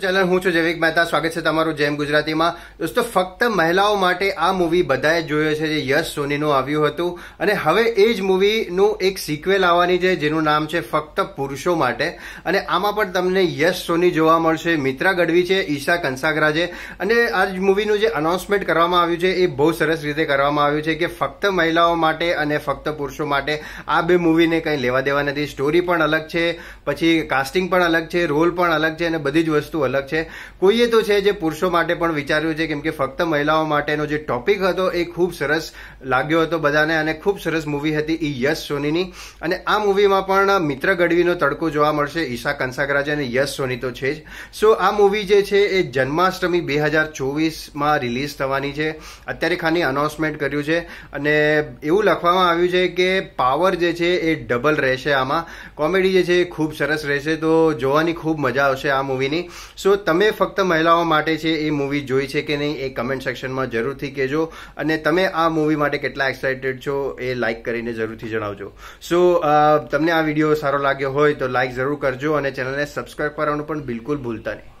channel હું છું જૈવિક મહેતા સ્વાગત છે તમારું જેમ ગુજરાતીમાં દોસ્તો ફક્ત મહિલાઓ માટે આ મૂવી બધાએ જોયો છે જે યશ સોનીનું આવ્યું હતું અને હવે એ જ મૂવીનું એક સિક્વેલ આવવાની છે જેનું નામ છે ફક્ત પુરુષો માટે અને આમાં પણ તમને યશ સોની જોવા મળશે મિત્રા ગઢવી છે ઈશા કંસાગરા છે અને આ જ મૂવીનું જે અનાઉન્સમેન્ટ કરવામાં આવ્યું છે એ બહુ સરસ રીતે કરવામાં આવ્યું છે કે ફક્ત મહિલાઓ માટે અને ફક્ત પુરુષો માટે આ બે મૂવીને કંઈ લેવા દેવા નથી સ્ટોરી પણ અલગ છે પછી કાસ્ટિંગ પણ અલગ છે રોલ પણ અલગ છે અને બધી જ વસ્તુ વસ્તુ અલગ છે કોઈએ તો છે જે પુરુષો માટે પણ વિચાર્યું છે કેમ કે ફક્ત મહિલાઓ માટેનો જે ટોપિક હતો એ ખૂબ સરસ લાગ્યો હતો બધાને અને ખૂબ સરસ મૂવી હતી એ યશ સોનીની અને આ મૂવીમાં પણ મિત્ર ગઢવીનો તડકો જોવા મળશે ઈશા કંસાગરાજ અને યશ સોની તો છે જ સો આ મૂવી જે છે એ જન્માષ્ટમી બે હજાર ચોવીસમાં રિલીઝ થવાની છે અત્યારે ખાલી અનાઉન્સમેન્ટ કર્યું છે અને એવું લખવામાં આવ્યું છે કે પાવર જે છે એ ડબલ રહેશે આમાં કોમેડી જે છે એ ખૂબ સરસ રહેશે તો જોવાની ખૂબ મજા આવશે આ મૂવીની સો તમે ફક્ત મહિલાઓ માટે છે એ મૂવી જોઈ છે કે નહીં એ કમેન્ટ સેક્શનમાં જરૂરથી કહેજો અને તમે આ મૂવી માટે કેટલા એક્સાઇટેડ છો એ લાઇક કરીને જરૂરથી જણાવજો સો તમને આ વિડીયો સારો લાગ્યો હોય તો લાઇક જરૂર કરજો અને ચેનલને સબસ્ક્રાઈબ કરવાનું પણ બિલકુલ ભૂલતા નહીં